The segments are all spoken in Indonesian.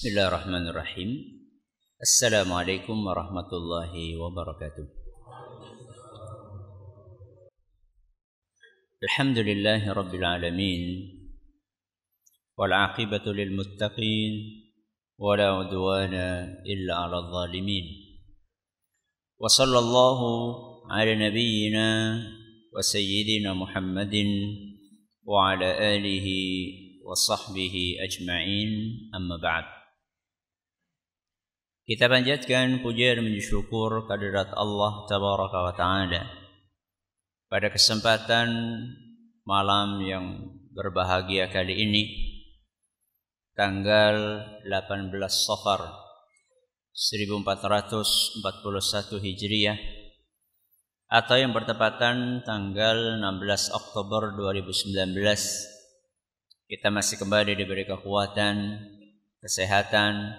بسم الله الرحمن الرحيم السلام عليكم ورحمة الله وبركاته الحمد لله رب العالمين والعاقبة للمتقين ولا عدوان إلا على الظالمين وصلى الله على نبينا وسيدنا محمد وعلى آله وصحبه أجمعين أما بعد Kita panjatkan puja dan syukur kehadirat Allah Tabaraka wa Ta'ala. Pada kesempatan malam yang berbahagia kali ini, tanggal 18 Safar 1441 Hijriah atau yang bertepatan tanggal 16 Oktober 2019 kita masih kembali diberi kekuatan, kesehatan,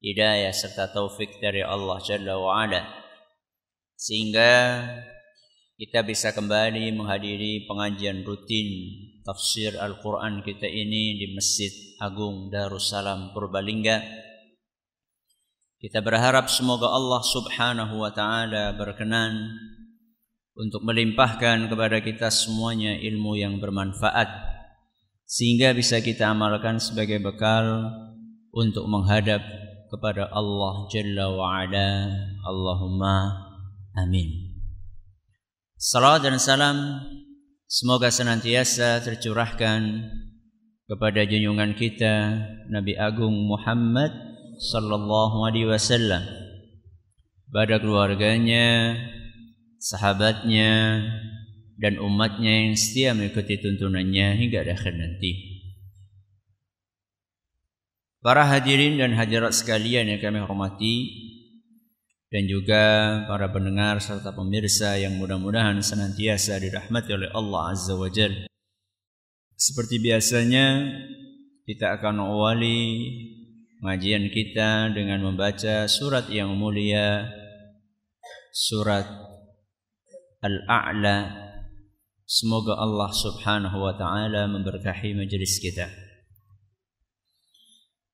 hidayah serta taufik dari Allah Jalla wa'ala sehingga kita bisa kembali menghadiri pengajian rutin tafsir Al-Quran kita ini di Masjid Agung Darussalam Purbalingga kita berharap semoga Allah subhanahu wa ta'ala berkenan untuk melimpahkan kepada kita semuanya ilmu yang bermanfaat sehingga bisa kita amalkan sebagai bekal untuk menghadap kepada Allah Jalla wa'ala Allahumma amin Salam dan salam semoga senantiasa tercurahkan kepada junjungan kita Nabi Agung Muhammad sallallahu alaihi wasallam pada keluarganya, sahabatnya, dan umatnya yang setia mengikuti tuntunannya hingga akhir nanti. Para hadirin dan hadirat sekalian yang kami hormati dan juga para pendengar serta pemirsa yang mudah-mudahan senantiasa dirahmati oleh Allah Azza wa Jal. Seperti biasanya kita akan awali majian kita dengan membaca surat yang mulia surat Al-A'la. Semoga Allah Subhanahu wa taala memberkahi majelis kita.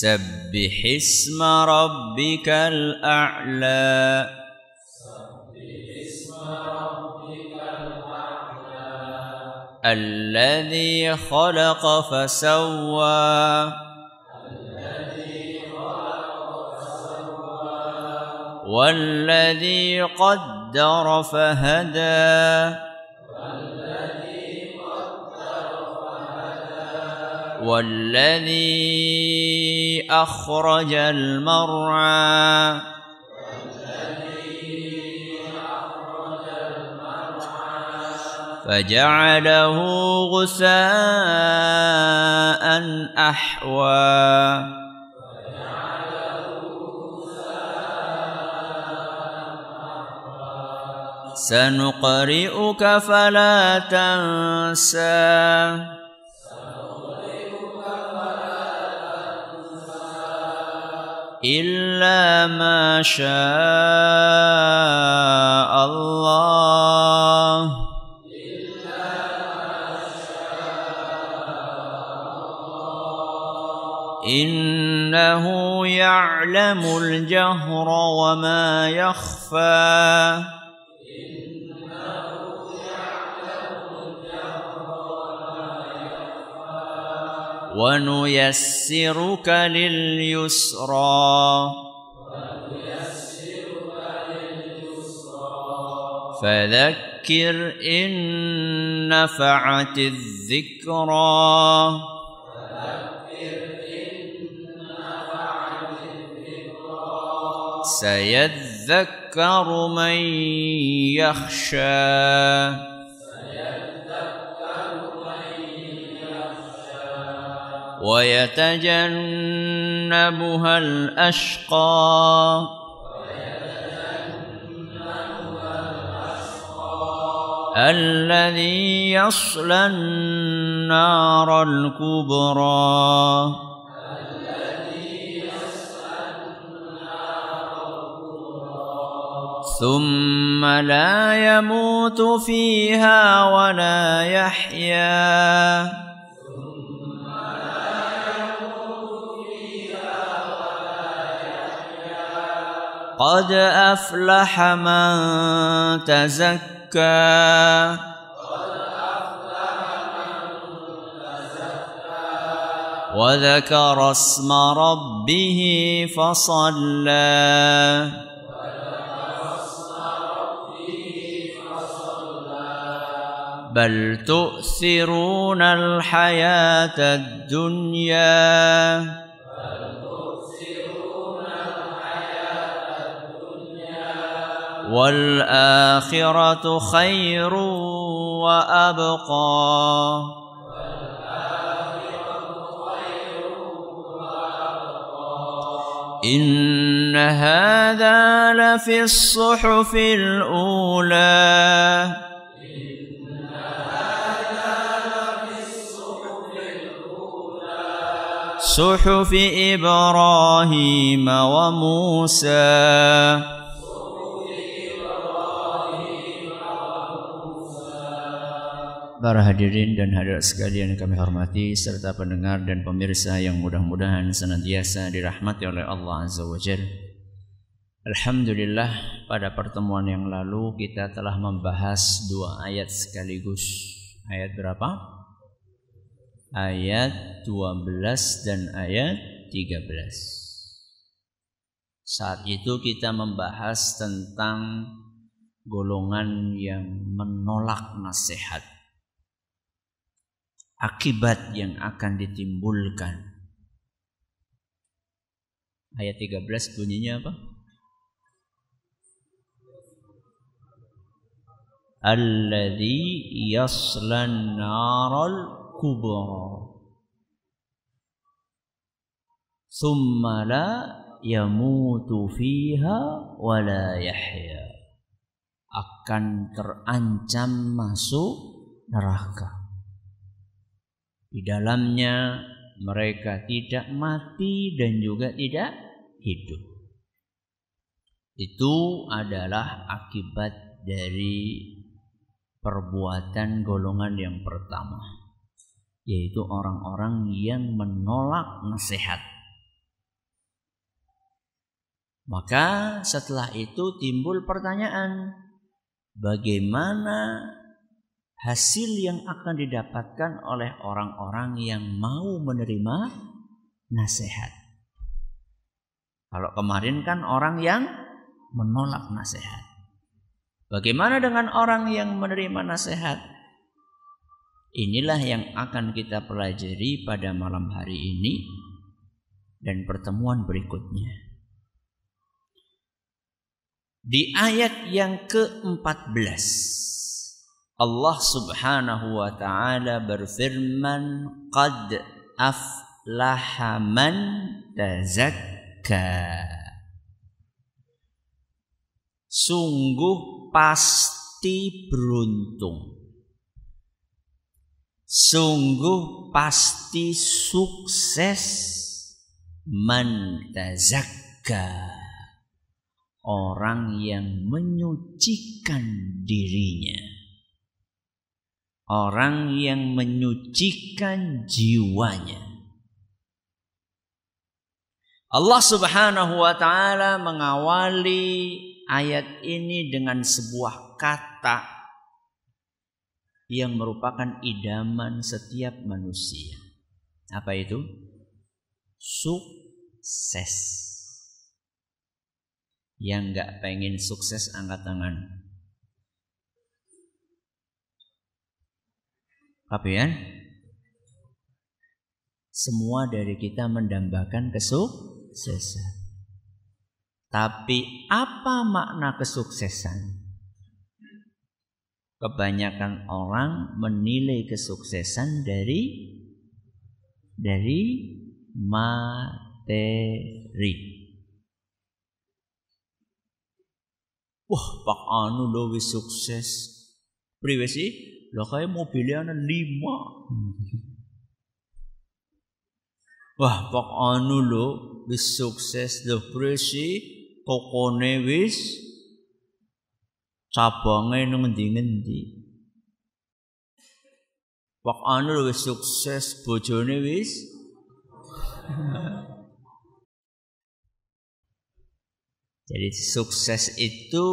سبح اسم ربك الأعلى الذي خلق فسوى الذي خلق فسوى والذي قدر فهدى والذي أخرج المرعى فجعله غثاء أحوى سنقرئك فلا تنسى إلا ما شاء الله إنه يعلم الجهر وما يخفى ونيسرك لليسرى فذكر إن نفعت الذكرى سيذكر من يخشى ويتجنبها الأشقى الذي يصلى النار الكبرى ثم لا يموت فيها ولا يحيا قد أفلح من تزكى وذكر اسم ربه فصلى بل تؤثرون الحياة الدنيا والآخرة خير وأبقى إن هذا لفي الصحف الأولى إن هذا لفي الصحف الأولى صحف إبراهيم وموسى Para hadirin dan hadirat sekalian yang kami hormati serta pendengar dan pemirsa yang mudah-mudahan senantiasa dirahmati oleh Allah Azza wa Jal. Alhamdulillah pada pertemuan yang lalu kita telah membahas dua ayat sekaligus. Ayat berapa? Ayat 12 dan ayat 13. Saat itu kita membahas tentang golongan yang menolak nasihat akibat yang akan ditimbulkan. Ayat 13 bunyinya apa? Alladhi yaslan naral kubra Thumma la yamutu fiha wa la yahya Akan terancam masuk neraka di dalamnya mereka tidak mati dan juga tidak hidup. Itu adalah akibat dari perbuatan golongan yang pertama, yaitu orang-orang yang menolak nasihat. Maka setelah itu timbul pertanyaan, bagaimana hasil yang akan didapatkan oleh orang-orang yang mau menerima nasihat. Kalau kemarin kan orang yang menolak nasihat. Bagaimana dengan orang yang menerima nasihat? Inilah yang akan kita pelajari pada malam hari ini dan pertemuan berikutnya. Di ayat yang ke-14 Allah Subhanahu wa taala berfirman qad aflaha man tazakka Sungguh pasti beruntung Sungguh pasti sukses man tazakka orang yang menyucikan dirinya orang yang menyucikan jiwanya. Allah Subhanahu wa taala mengawali ayat ini dengan sebuah kata yang merupakan idaman setiap manusia. Apa itu? Sukses. Yang nggak pengen sukses angkat tangan. Apa ya? Semua dari kita mendambakan kesuksesan. Tapi apa makna kesuksesan? Kebanyakan orang menilai kesuksesan dari dari materi. Wah, Pak Anu lebih sukses. Priwe lah kayak mobilnya ana lima. Wah, pak anu lo wis sukses the presi tokone wis cabange nang ngendi-ngendi. Pak anu wis sukses bojone wis Jadi sukses itu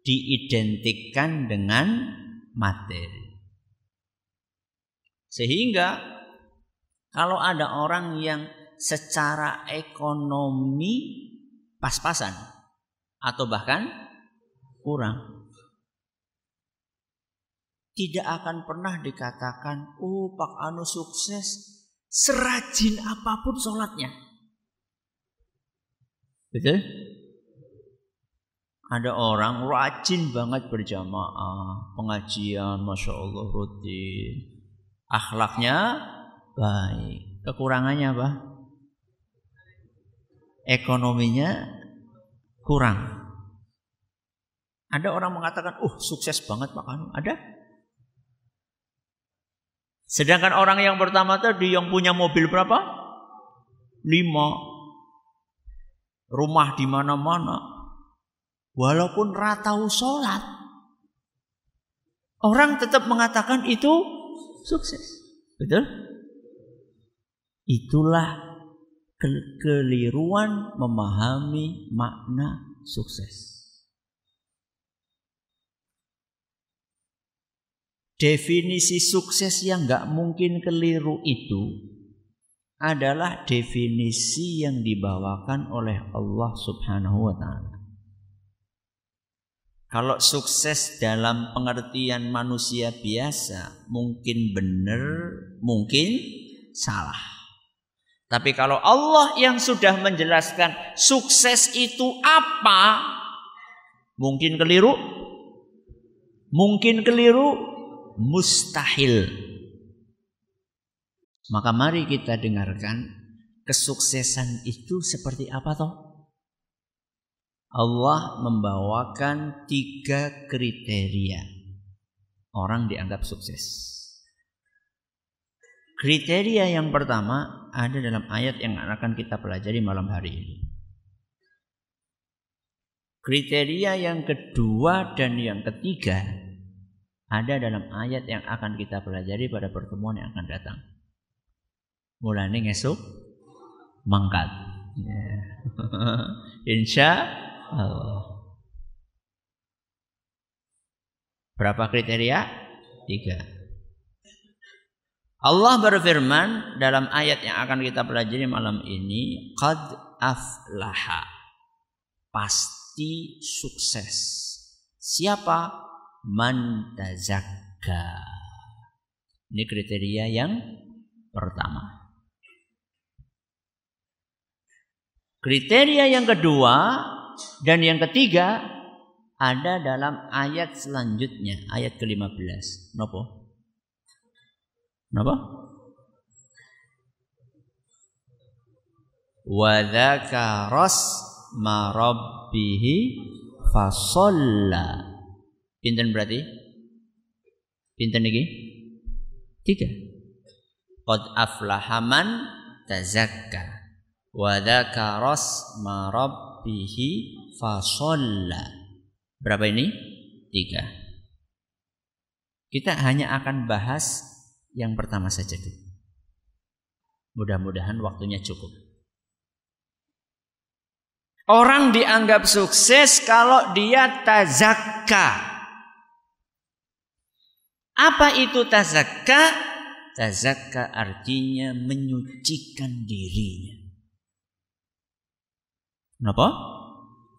diidentikan dengan materi. Sehingga kalau ada orang yang secara ekonomi pas-pasan atau bahkan kurang tidak akan pernah dikatakan oh Pak Anu sukses serajin apapun sholatnya betul ada orang rajin banget berjamaah, pengajian, masya Allah rutin, akhlaknya baik. Kekurangannya apa? Ekonominya kurang. Ada orang mengatakan, "Uh, sukses banget Pak Anu." Ada? Sedangkan orang yang pertama tadi yang punya mobil berapa? Lima. Rumah di mana-mana, walaupun ratau sholat, orang tetap mengatakan itu sukses. Betul? Itulah keliruan memahami makna sukses. Definisi sukses yang nggak mungkin keliru itu adalah definisi yang dibawakan oleh Allah Subhanahu wa taala. Kalau sukses dalam pengertian manusia biasa, mungkin benar, mungkin salah. Tapi kalau Allah yang sudah menjelaskan sukses itu apa, mungkin keliru, mungkin keliru, mustahil. Maka mari kita dengarkan kesuksesan itu seperti apa toh? Allah membawakan tiga kriteria orang dianggap sukses. Kriteria yang pertama ada dalam ayat yang akan kita pelajari malam hari ini. Kriteria yang kedua dan yang ketiga ada dalam ayat yang akan kita pelajari pada pertemuan yang akan datang. Mulanya esok mangkat. Yeah. Insya Allah. Berapa kriteria? Tiga. Allah berfirman dalam ayat yang akan kita pelajari malam ini, Qad aflaha. Pasti sukses. Siapa? Man tazakka. Ini kriteria yang pertama. Kriteria yang kedua dan yang ketiga ada dalam ayat selanjutnya, ayat ke-15. Nopo? Nopo? Wa dzakaras ma rabbihi fasalla. Pinten berarti? Pinten lagi? Tiga. Qad aflahaman tazakka wa dzakaras ma rabbihi fasolla. Berapa ini? Tiga. Kita hanya akan bahas yang pertama saja dulu. Mudah-mudahan waktunya cukup. Orang dianggap sukses kalau dia tazakka. Apa itu tazakka? Tazakka artinya menyucikan dirinya. Kenapa?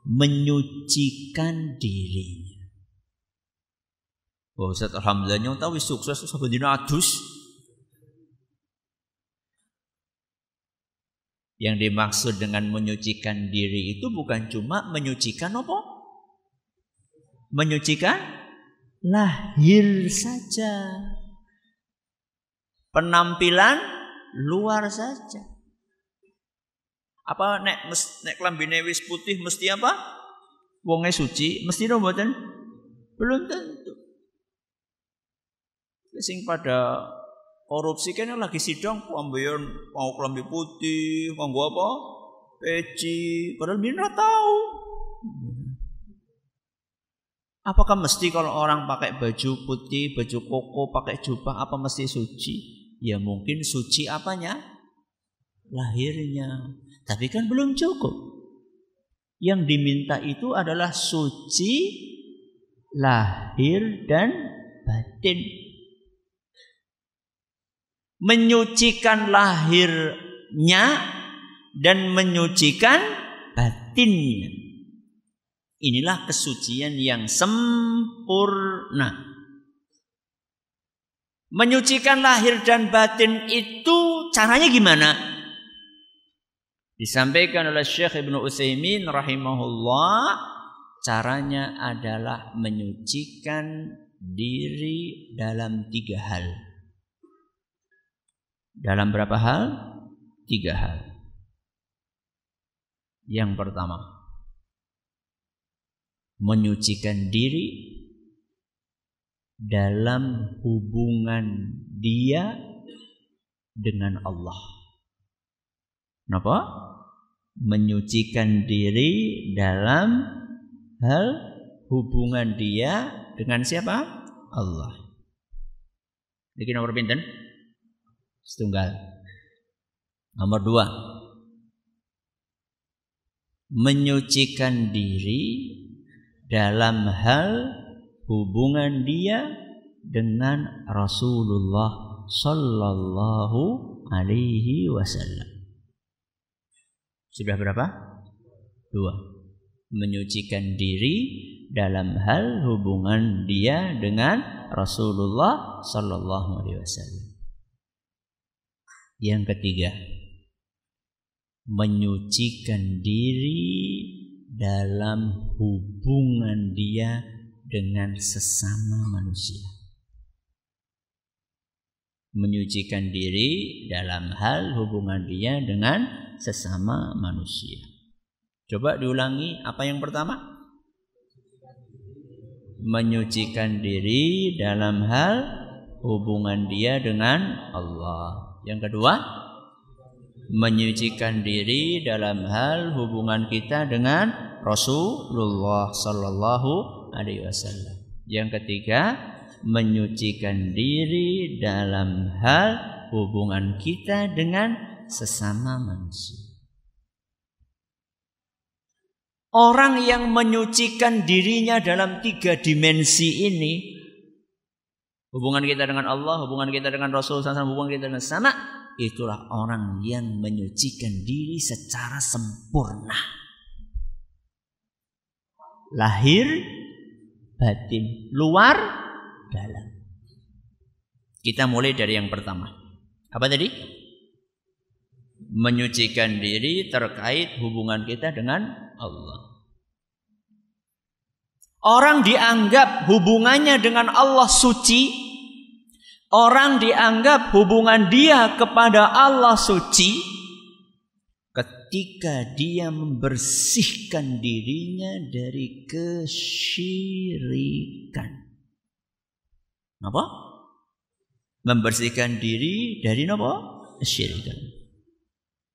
Menyucikan dirinya. Oh, Ustaz Alhamdulillah yang tahu sukses sampai dina adus. Yang dimaksud dengan menyucikan diri itu bukan cuma menyucikan apa? Menyucikan lahir saja. Penampilan luar saja. Apa nek mes, nek klambine wis putih mesti apa? Wonge suci, mesti no mboten? Belum tentu. Sing pada korupsi kan lagi sidang pambeyan mau klambi putih, mau apa? Peci, padahal bina tahu. Apakah mesti kalau orang pakai baju putih, baju koko, pakai jubah, apa mesti suci? Ya mungkin suci apanya? lahirnya. Tapi kan belum cukup. Yang diminta itu adalah suci lahir dan batin. Menyucikan lahirnya dan menyucikan batinnya. Inilah kesucian yang sempurna. Menyucikan lahir dan batin itu caranya gimana? Disampaikan oleh Syekh Ibn Utsaimin rahimahullah caranya adalah menyucikan diri dalam tiga hal. Dalam berapa hal? Tiga hal. Yang pertama, menyucikan diri dalam hubungan dia dengan Allah. Kenapa? menyucikan diri dalam hal hubungan dia dengan siapa? Allah. Ini nomor pinten? Setunggal. Nomor dua. Menyucikan diri dalam hal hubungan dia dengan Rasulullah Sallallahu Alaihi Wasallam. Sudah berapa? Dua. Menyucikan diri dalam hal hubungan dia dengan Rasulullah Sallallahu Alaihi Wasallam. Yang ketiga, menyucikan diri dalam hubungan dia dengan sesama manusia. Menyucikan diri dalam hal hubungan dia dengan sesama manusia. Coba diulangi, apa yang pertama? Menyucikan diri dalam hal hubungan dia dengan Allah. Yang kedua, menyucikan diri dalam hal hubungan kita dengan Rasulullah Sallallahu Alaihi Wasallam. Yang ketiga, menyucikan diri dalam hal hubungan kita dengan sesama manusia. Orang yang menyucikan dirinya dalam tiga dimensi ini Hubungan kita dengan Allah, hubungan kita dengan Rasul SAW, hubungan kita dengan sana Itulah orang yang menyucikan diri secara sempurna Lahir, batin, luar, dalam Kita mulai dari yang pertama Apa tadi? menyucikan diri terkait hubungan kita dengan Allah. Orang dianggap hubungannya dengan Allah suci, orang dianggap hubungan dia kepada Allah suci ketika dia membersihkan dirinya dari kesyirikan. Apa? Membersihkan diri dari apa? Kesyirikan.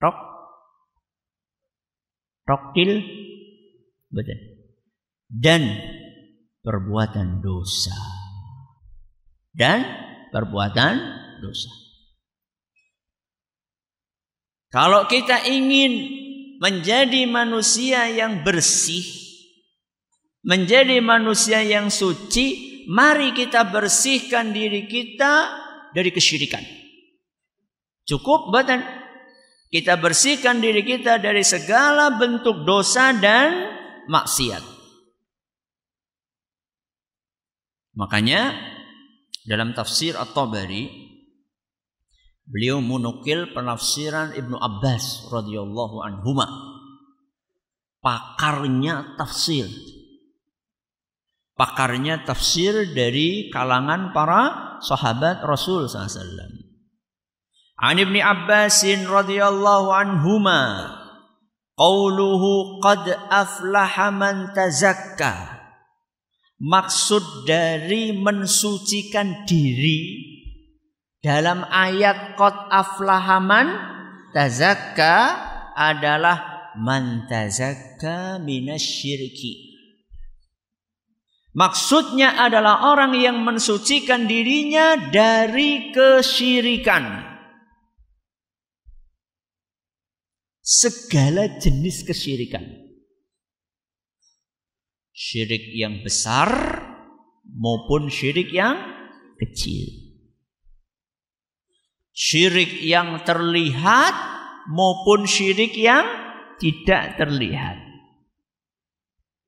Rok Rokil Betul Dan perbuatan dosa Dan perbuatan dosa Kalau kita ingin menjadi manusia yang bersih Menjadi manusia yang suci Mari kita bersihkan diri kita dari kesyirikan Cukup, betul kita bersihkan diri kita dari segala bentuk dosa dan maksiat. Makanya dalam tafsir At-Tabari beliau menukil penafsiran Ibnu Abbas radhiyallahu anhuma pakarnya tafsir pakarnya tafsir dari kalangan para sahabat Rasul SAW. An Ibni Abbasin radhiyallahu anhuma qauluhu qad aflaha man tazakka. Maksud dari mensucikan diri dalam ayat qad aflaha man tazakka adalah man tazakka minasyirki. Maksudnya adalah orang yang mensucikan dirinya dari kesyirikan. segala jenis kesyirikan. Syirik yang besar maupun syirik yang kecil. Syirik yang terlihat maupun syirik yang tidak terlihat.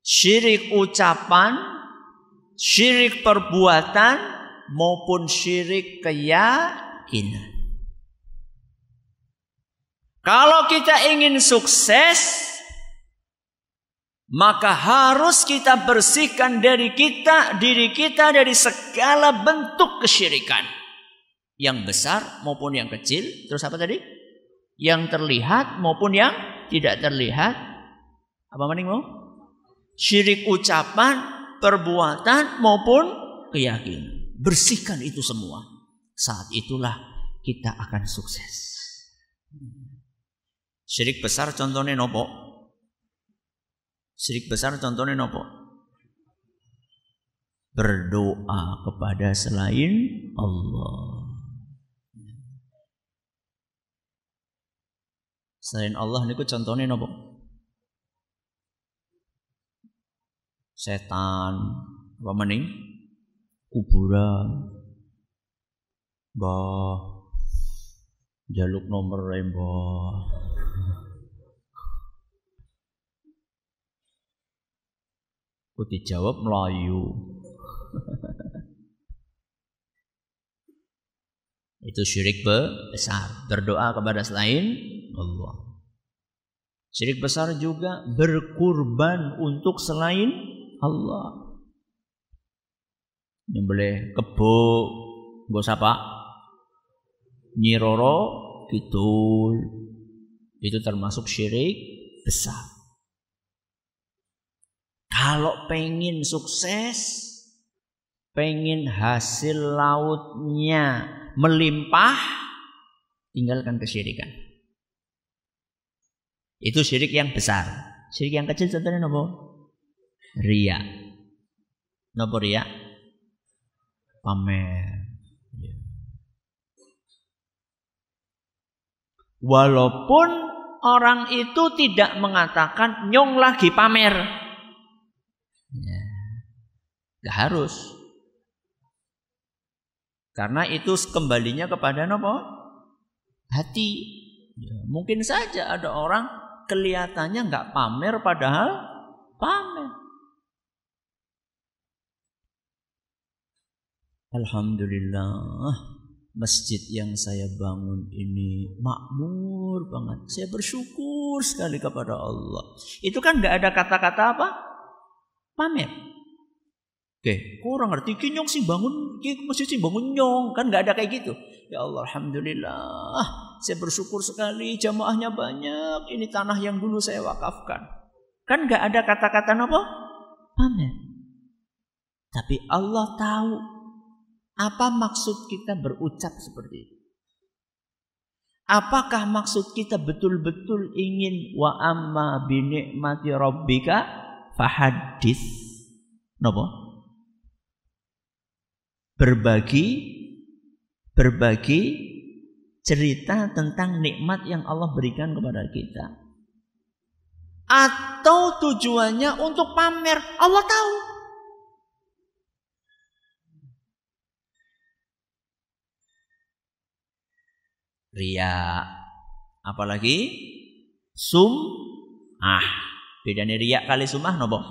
Syirik ucapan, syirik perbuatan maupun syirik keyakinan. Kalau kita ingin sukses, maka harus kita bersihkan dari kita, diri kita dari segala bentuk kesyirikan. Yang besar maupun yang kecil, terus apa tadi? Yang terlihat maupun yang tidak terlihat. Apa mending mau? Syirik ucapan, perbuatan maupun keyakinan. Bersihkan itu semua. Saat itulah kita akan sukses. Syirik besar contohnya nopo? Syirik besar contohnya nopo? Berdoa kepada selain Allah. Selain Allah niku contohnya nopo? Setan, apa mening? Kuburan, bah, jaluk nomor rembo ku jawab Melayu itu syirik besar berdoa kepada selain Allah syirik besar juga berkurban untuk selain Allah yang boleh kebo gak sapa nyiroro kidul itu termasuk syirik besar. Kalau pengen sukses, pengen hasil lautnya melimpah, tinggalkan kesyirikan. Itu syirik yang besar. Syirik yang kecil contohnya nopo? Ria. Nopo ria? Pamer. Walaupun orang itu tidak mengatakan nyong lagi pamer. Ya. Gak harus. Karena itu kembalinya kepada nopo hati. Ya, mungkin saja ada orang kelihatannya nggak pamer padahal pamer. Alhamdulillah masjid yang saya bangun ini makmur banget. Saya bersyukur sekali kepada Allah. Itu kan nggak ada kata-kata apa? Pamer. Oke, kurang ngerti kinyong sih bangun, masjid sih bangun nyong, kan nggak ada kayak gitu. Ya Allah, alhamdulillah. Saya bersyukur sekali jamaahnya banyak. Ini tanah yang dulu saya wakafkan. Kan nggak ada kata-kata apa? Pamer. Tapi Allah tahu apa maksud kita berucap seperti itu? Apakah maksud kita betul-betul ingin wa amma bi ni'mati rabbika fahadis? Napa? Berbagi berbagi cerita tentang nikmat yang Allah berikan kepada kita. Atau tujuannya untuk pamer. Allah tahu. ria. Apalagi sum ah Bedanya ria kali sumah nopo?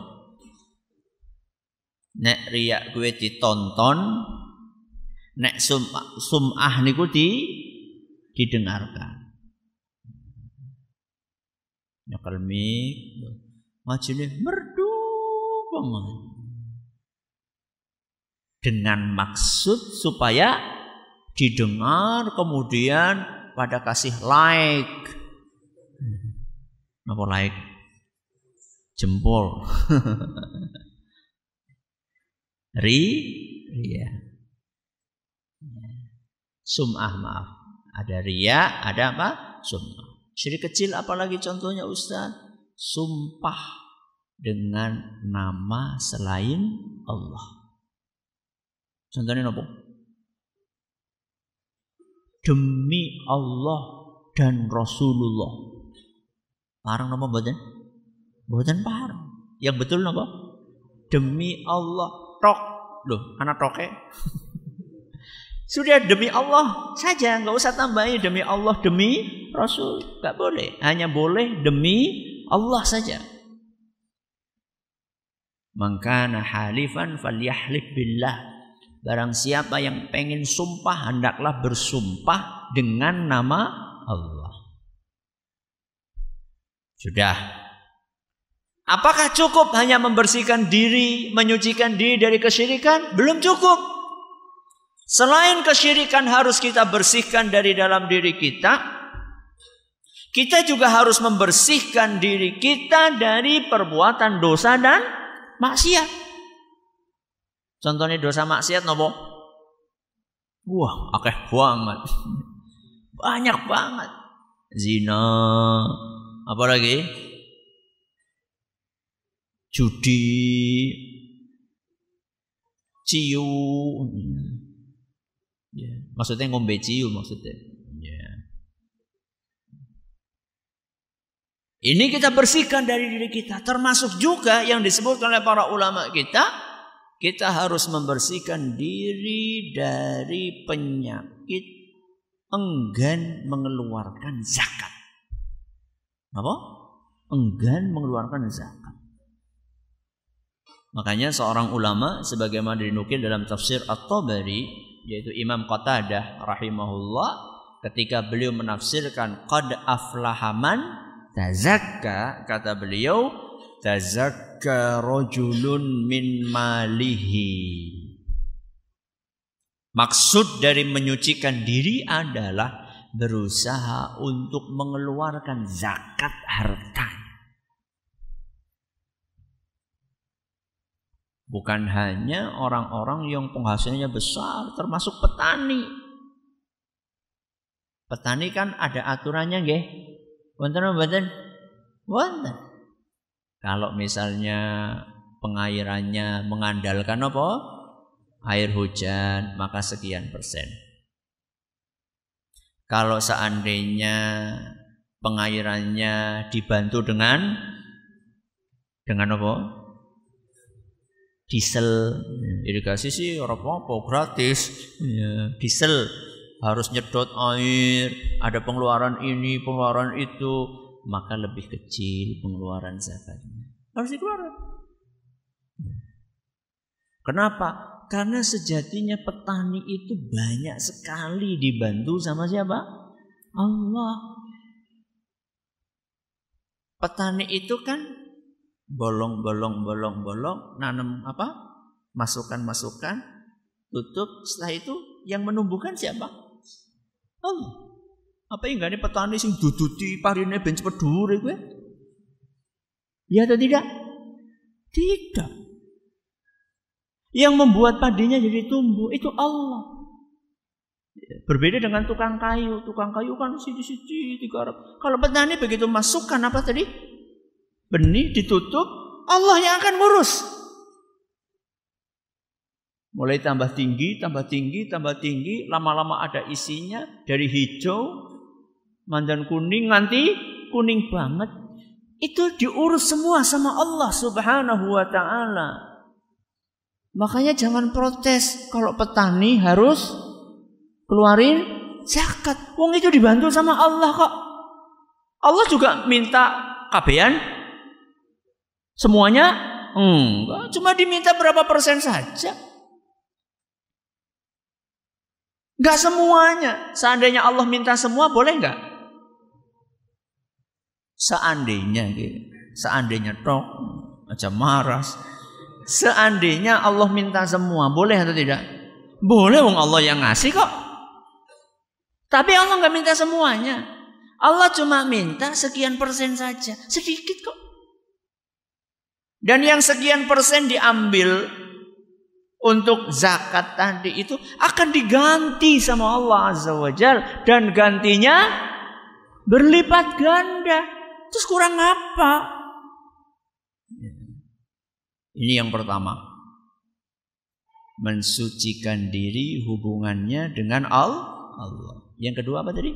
Nek ria gue ditonton, nek sum sumah niku di didengarkan. Nyekel mik, majine merdu banget. Dengan maksud supaya didengar kemudian pada kasih like apa like jempol ri ria sumah maaf ada ria ada apa sumah syirik kecil apalagi contohnya Ustaz sumpah dengan nama selain Allah contohnya apa demi Allah dan Rasulullah. Parang nomor mboten? Mboten parang. Yang betul nama? Demi Allah tok. Loh, anak toke. Sudah demi Allah saja, nggak usah tambahin demi Allah, demi Rasul, nggak boleh. Hanya boleh demi Allah saja. Mengkana halifan falyahlif billah. Barang siapa yang pengen sumpah, hendaklah bersumpah dengan nama Allah. Sudah. Apakah cukup hanya membersihkan diri, menyucikan diri dari kesyirikan? Belum cukup. Selain kesyirikan harus kita bersihkan dari dalam diri kita, kita juga harus membersihkan diri kita dari perbuatan dosa dan maksiat. Contohnya dosa maksiat nopo? Wah, akeh banget. Banyak banget. Zina, Apa lagi? judi, ciu. Ya, maksudnya ngombe ciu maksudnya. Ya. Ini kita bersihkan dari diri kita, termasuk juga yang disebutkan oleh para ulama kita kita harus membersihkan diri dari penyakit enggan mengeluarkan zakat. Apa? Enggan mengeluarkan zakat. Makanya seorang ulama sebagaimana dinukil dalam tafsir At-Tabari yaitu Imam Qatadah rahimahullah ketika beliau menafsirkan qad aflahaman tazakka kata beliau tazakka rajulun min malihi. Maksud dari menyucikan diri adalah berusaha untuk mengeluarkan zakat harta. Bukan hanya orang-orang yang penghasilannya besar, termasuk petani. Petani kan ada aturannya, nggih. Wonten wonten? Wonten. Kalau misalnya pengairannya mengandalkan apa? Air hujan, maka sekian persen. Kalau seandainya pengairannya dibantu dengan dengan apa? Diesel irigasi sih orang apa gratis iya, diesel harus nyedot air ada pengeluaran ini pengeluaran itu maka lebih kecil pengeluaran zakatnya. Harus dikeluarkan. Kenapa? Karena sejatinya petani itu banyak sekali dibantu sama siapa? Allah. Petani itu kan bolong-bolong-bolong-bolong, nanam apa? Masukan-masukan, tutup. Setelah itu yang menumbuhkan siapa? Allah. Apa yang ini petani sing duduti parine ben cepet dure kowe? Ya iya atau tidak? Tidak. Yang membuat padinya jadi tumbuh itu Allah. Berbeda dengan tukang kayu. Tukang kayu kan siji-siji digarap. Kalau petani begitu masukkan apa tadi? Benih ditutup, Allah yang akan ngurus. Mulai tambah tinggi, tambah tinggi, tambah tinggi. Lama-lama ada isinya dari hijau Mandan kuning nanti kuning banget. Itu diurus semua sama Allah Subhanahu wa taala. Makanya jangan protes kalau petani harus keluarin zakat. Wong itu dibantu sama Allah kok. Allah juga minta kabean semuanya enggak, cuma diminta berapa persen saja. Enggak semuanya. Seandainya Allah minta semua boleh enggak? Seandainya gitu. Seandainya tok macam maras. Seandainya Allah minta semua, boleh atau tidak? Boleh wong Allah yang ngasih kok. Tapi Allah nggak minta semuanya. Allah cuma minta sekian persen saja, sedikit kok. Dan yang sekian persen diambil untuk zakat tadi itu akan diganti sama Allah Azza wa Jal. Dan gantinya berlipat ganda. Terus kurang apa? Ini yang pertama. Mensucikan diri hubungannya dengan Allah. Yang kedua apa tadi?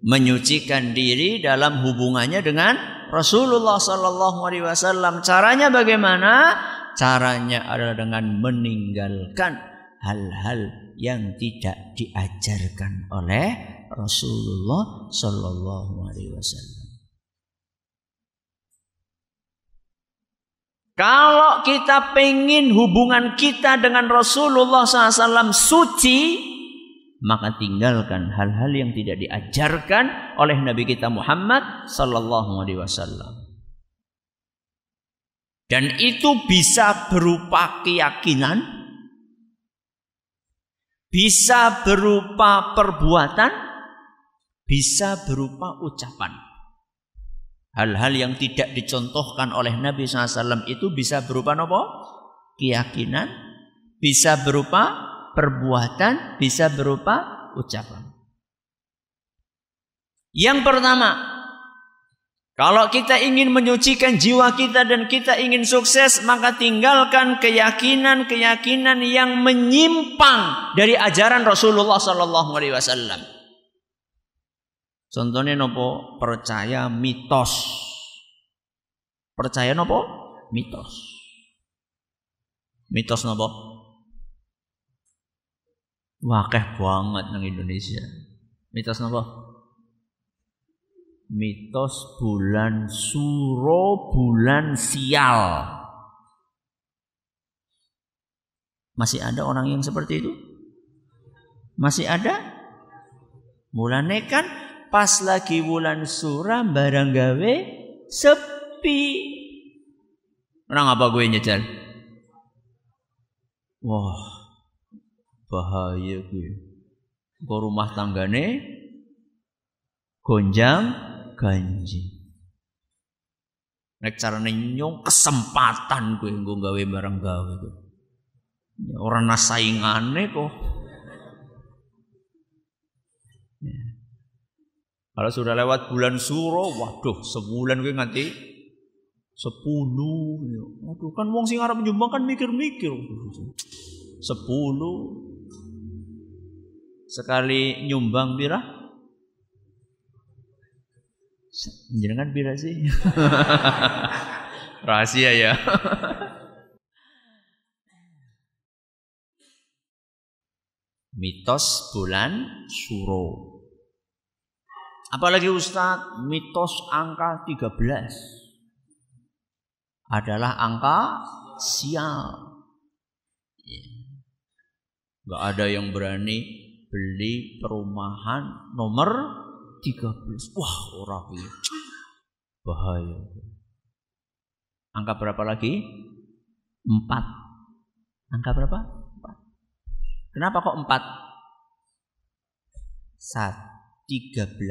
Menyucikan diri dalam hubungannya dengan Rasulullah Sallallahu Alaihi Wasallam. Caranya bagaimana? Caranya adalah dengan meninggalkan hal-hal yang tidak diajarkan oleh Rasulullah Shallallahu Alaihi Wasallam. Kalau kita pengen hubungan kita dengan Rasulullah SAW suci, maka tinggalkan hal-hal yang tidak diajarkan oleh Nabi kita Muhammad Sallallahu Alaihi Wasallam. Dan itu bisa berupa keyakinan, bisa berupa perbuatan, bisa berupa ucapan. Hal-hal yang tidak dicontohkan oleh Nabi SAW itu bisa berupa nopo? Keyakinan, bisa berupa perbuatan, bisa berupa ucapan. Yang pertama, kalau kita ingin menyucikan jiwa kita dan kita ingin sukses, maka tinggalkan keyakinan-keyakinan yang menyimpang dari ajaran Rasulullah Sallallahu Alaihi Wasallam. Contohnya nopo percaya mitos. Percaya nopo mitos. Mitos nopo? Wakeh banget nang Indonesia. Mitos nopo? Mitos bulan suro bulan sial. Masih ada orang yang seperti itu? Masih ada? Mulane kan pas lagi wulan suram barang gawe sepi. Orang apa gue nyetel? Wah, bahaya gue. Gue rumah tanggane gonjang ganji, Nek carane nyong kesempatan gue nggo gawe barang gawe gue. Orang nasaingane kok Kalau sudah lewat bulan suro, waduh sebulan gue nganti sepuluh. Waduh kan wong sing arep nyumbang kan mikir-mikir. Sepuluh. Sekali nyumbang pira? Jangan pira sih. Rahasia ya. Mitos bulan suro. Apalagi Ustadz, mitos angka 13 adalah angka sial. Iya. Gak ada yang berani beli perumahan nomor 13. Wah, orang ini ya. bahaya. Angka berapa lagi? Empat. Angka berapa? 4. Kenapa kok empat? 1 13 1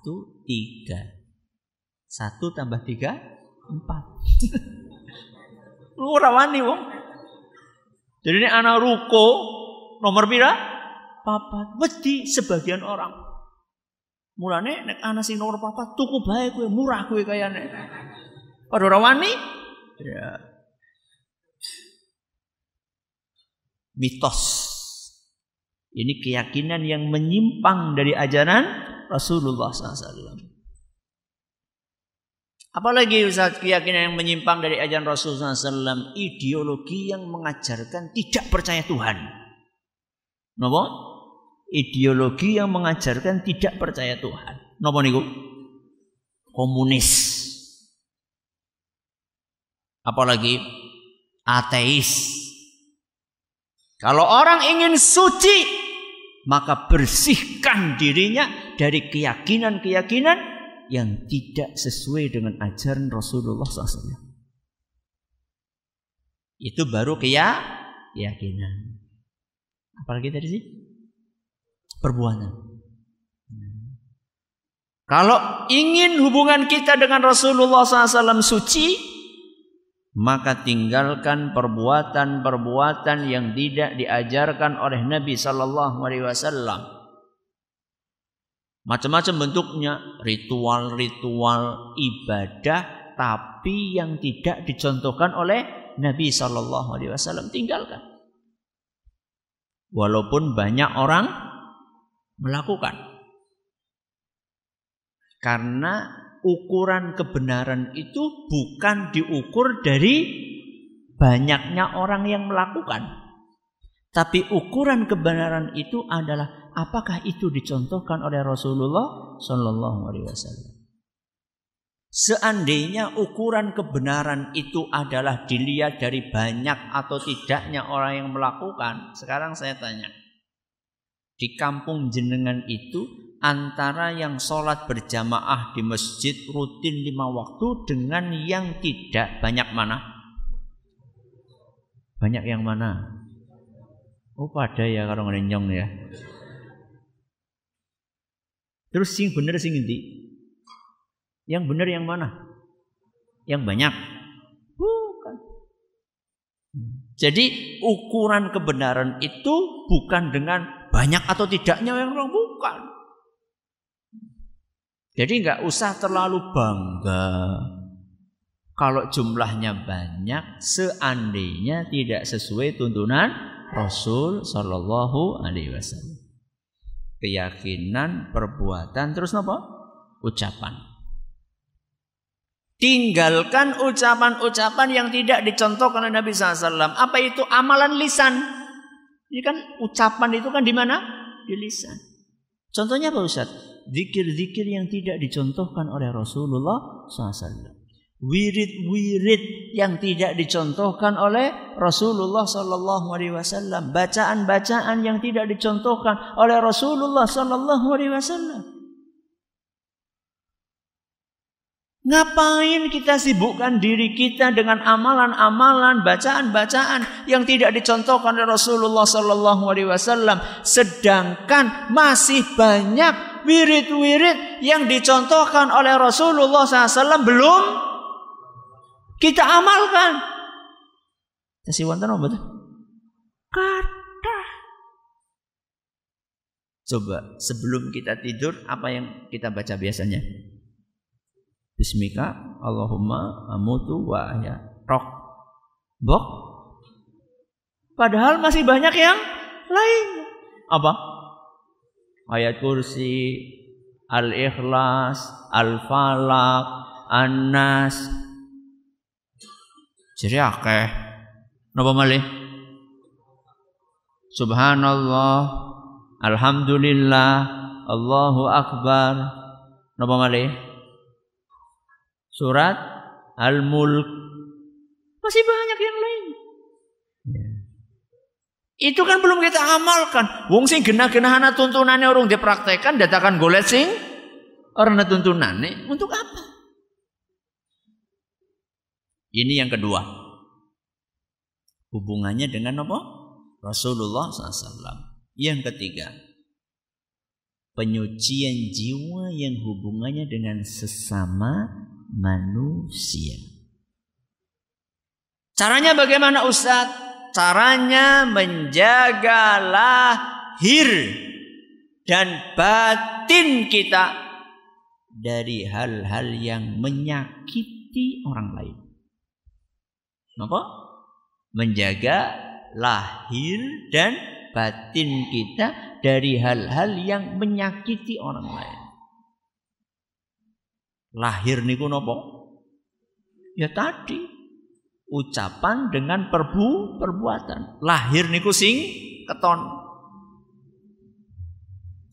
3 1 tambah 3 4 Lu ora wong Jadi ini anak ruko nomor pira? Papat. Wedi sebagian orang. Mulane nek anak sing nomor papat tuku bae kowe murah kowe kayane. Padha ora wani. Ya. Mitos ini keyakinan yang menyimpang dari ajaran Rasulullah SAW. Apalagi Ustaz keyakinan yang menyimpang dari ajaran Rasulullah SAW. Ideologi yang mengajarkan tidak percaya Tuhan. Kenapa? Ideologi yang mengajarkan tidak percaya Tuhan. Kenapa niku? Komunis. Apalagi ateis. Kalau orang ingin suci, maka bersihkan dirinya dari keyakinan-keyakinan yang tidak sesuai dengan ajaran Rasulullah SAW. Itu baru keyakinan. Apalagi dari sih? Perbuatan. Kalau ingin hubungan kita dengan Rasulullah SAW suci, maka tinggalkan perbuatan-perbuatan yang tidak diajarkan oleh Nabi sallallahu alaihi wasallam. Macam-macam bentuknya, ritual-ritual ibadah tapi yang tidak dicontohkan oleh Nabi sallallahu alaihi wasallam tinggalkan. Walaupun banyak orang melakukan. Karena ukuran kebenaran itu bukan diukur dari banyaknya orang yang melakukan. Tapi ukuran kebenaran itu adalah apakah itu dicontohkan oleh Rasulullah Shallallahu Alaihi Wasallam. Seandainya ukuran kebenaran itu adalah dilihat dari banyak atau tidaknya orang yang melakukan, sekarang saya tanya, di kampung jenengan itu antara yang sholat berjamaah di masjid rutin lima waktu dengan yang tidak banyak mana? Banyak yang mana? Oh pada ya kalau ngerenyong ya. Terus sing bener sing inti. Yang bener yang mana? Yang banyak. Bukan. Jadi ukuran kebenaran itu bukan dengan banyak atau tidaknya yang orang bukan. Jadi nggak usah terlalu bangga kalau jumlahnya banyak seandainya tidak sesuai tuntunan Rasul Shallallahu Alaihi Wasallam. Keyakinan, perbuatan, terus apa? Ucapan. Tinggalkan ucapan-ucapan yang tidak dicontohkan oleh Nabi SAW. Apa itu amalan lisan? Ini kan ucapan itu kan di mana? Di lisan. Contohnya apa Ustaz? zikir-zikir yang tidak dicontohkan oleh Rasulullah SAW. Wirid-wirid yang tidak dicontohkan oleh Rasulullah Sallallahu Alaihi Wasallam, bacaan-bacaan yang tidak dicontohkan oleh Rasulullah Sallallahu Alaihi Wasallam. Ngapain kita sibukkan diri kita dengan amalan-amalan, bacaan-bacaan yang tidak dicontohkan oleh Rasulullah Sallallahu Alaihi Wasallam, sedangkan masih banyak wirid-wirid yang dicontohkan oleh Rasulullah SAW belum kita amalkan. Kasih wonten betul? Kata. Coba sebelum kita tidur apa yang kita baca biasanya? Bismika Allahumma amutu wa ahya. Rok. Bok. Padahal masih banyak yang lain. Apa? ayat kursi, al-ikhlas, al-falak, an-nas. Jadi akeh. Napa malih? Subhanallah, alhamdulillah, Allahu akbar. Napa malih? Surat Al-Mulk. Masih banyak yang itu kan belum kita amalkan. Wong sing genah tuntunannya orang dia praktekkan datakan golet sing ora tuntunannya untuk apa? Ini yang kedua. Hubungannya dengan apa? Rasulullah SAW. Yang ketiga, penyucian jiwa yang hubungannya dengan sesama manusia. Caranya bagaimana Ustadz? Caranya menjaga lahir dan batin kita dari hal-hal yang menyakiti orang lain. Apa? Menjaga lahir dan batin kita dari hal-hal yang menyakiti orang lain. Lahir niku nopo? Ya tadi ucapan dengan perbu perbuatan. Lahir niku sing keton.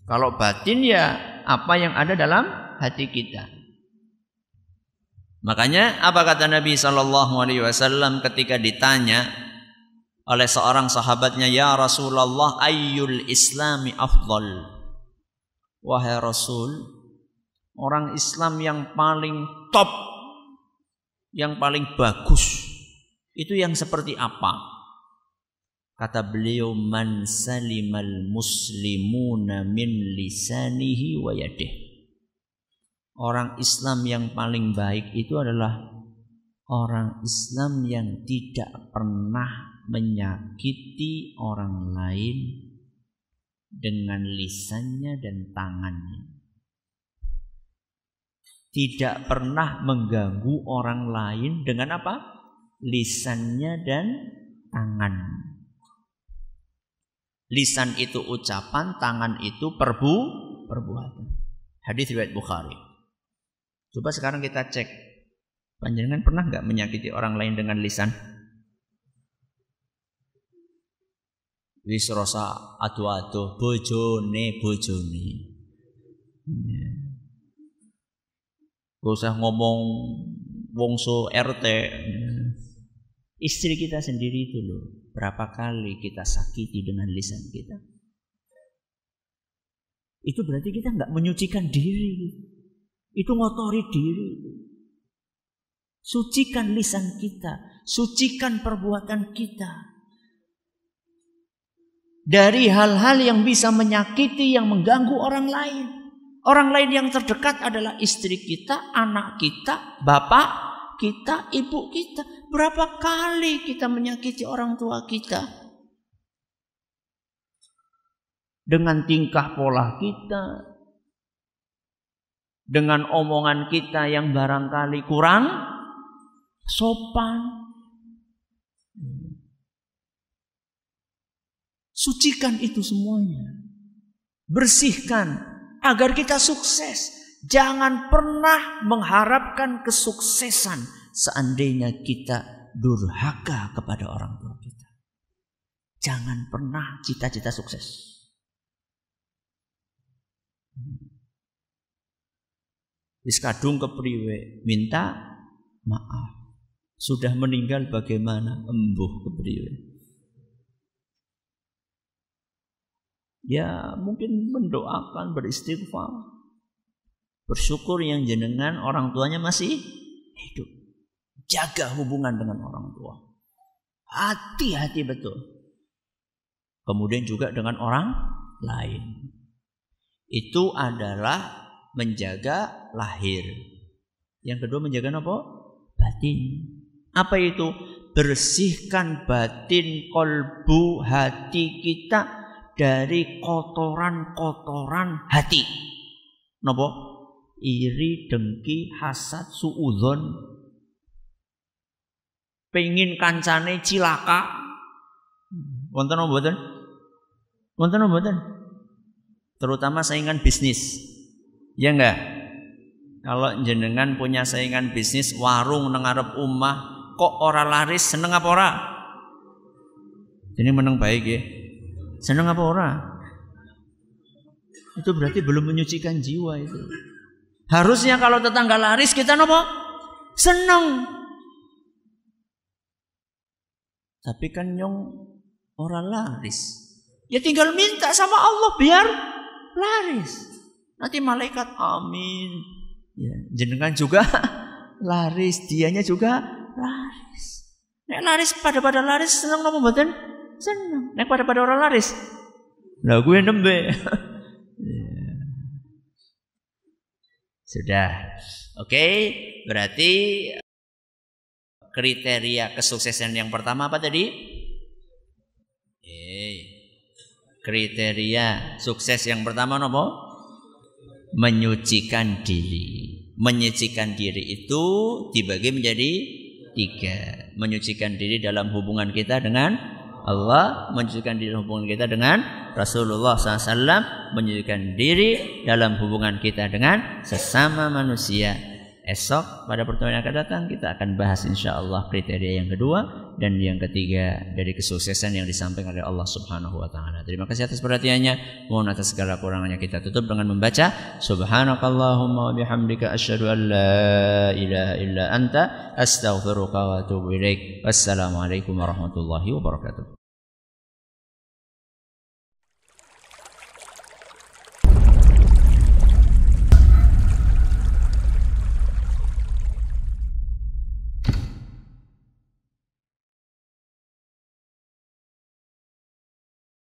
Kalau batin ya apa yang ada dalam hati kita. Makanya apa kata Nabi saw ketika ditanya oleh seorang sahabatnya ya Rasulullah ayyul islami afdal wahai Rasul orang Islam yang paling top yang paling bagus itu yang seperti apa? Kata beliau man salimal muslimuna min lisanihi wa yadih. Orang Islam yang paling baik itu adalah orang Islam yang tidak pernah menyakiti orang lain dengan lisannya dan tangannya. Tidak pernah mengganggu orang lain dengan apa? lisannya dan tangan. Lisan itu ucapan, tangan itu perbu perbuatan. Hadis riwayat Bukhari. Coba sekarang kita cek. Panjenengan pernah nggak menyakiti orang lain dengan lisan? Wis rosa adu-adu bojone bojone. Ya. Gak usah ngomong wongso RT. Istri kita sendiri itu loh, berapa kali kita sakiti dengan lisan kita. Itu berarti kita nggak menyucikan diri. Itu ngotori diri. Sucikan lisan kita, sucikan perbuatan kita. Dari hal-hal yang bisa menyakiti, yang mengganggu orang lain. Orang lain yang terdekat adalah istri kita, anak kita, bapak kita, ibu kita. Berapa kali kita menyakiti orang tua kita? Dengan tingkah pola kita, dengan omongan kita yang barangkali kurang sopan. Sucikan itu semuanya. Bersihkan agar kita sukses. Jangan pernah mengharapkan kesuksesan seandainya kita durhaka kepada orang tua kita. Jangan pernah cita-cita sukses. Wis kadung kepriwe minta maaf. Sudah meninggal bagaimana embuh kepriwe? Ya mungkin mendoakan beristighfar. Bersyukur yang jenengan orang tuanya masih hidup. Jaga hubungan dengan orang tua. Hati-hati betul. Kemudian juga dengan orang lain. Itu adalah menjaga lahir. Yang kedua menjaga apa? Batin. Apa itu? Bersihkan batin, kolbu, hati kita dari kotoran-kotoran hati. Nopo? Iri, dengki, hasad, suudon, pengin kancane cilaka. Wonten napa mboten? Wonten napa mboten? Terutama saingan bisnis. Ya enggak? Kalau jenengan punya saingan bisnis warung nang arep omah kok ora laris seneng apa ora? Jadi menang baik ya. Seneng apa ora? Itu berarti belum menyucikan jiwa itu. Harusnya kalau tetangga laris kita nopo? Seneng. Tapi kan nyong orang laris. Ya tinggal minta sama Allah biar laris. Nanti malaikat amin. Ya, jenengan juga laris, dianya juga laris. Nek laris pada pada laris seneng apa mboten? Seneng. Nek pada pada orang laris. Lah gue nembe. Ya. Sudah. Oke, okay, berarti kriteria kesuksesan yang pertama apa tadi? Eh, kriteria sukses yang pertama nopo? Menyucikan diri. Menyucikan diri itu dibagi menjadi tiga. Menyucikan diri dalam hubungan kita dengan Allah, menyucikan diri dalam hubungan kita dengan Rasulullah SAW, menyucikan diri dalam hubungan kita dengan sesama manusia esok pada pertemuan yang akan datang kita akan bahas insya Allah kriteria yang kedua dan yang ketiga dari kesuksesan yang disampaikan oleh Allah Subhanahu wa taala. Terima kasih atas perhatiannya. Mohon atas segala kurangannya kita tutup dengan membaca subhanakallahumma wa bihamdika asyhadu an la ilaha illa anta astaghfiruka wa atubu ilaik. Wassalamualaikum warahmatullahi wabarakatuh.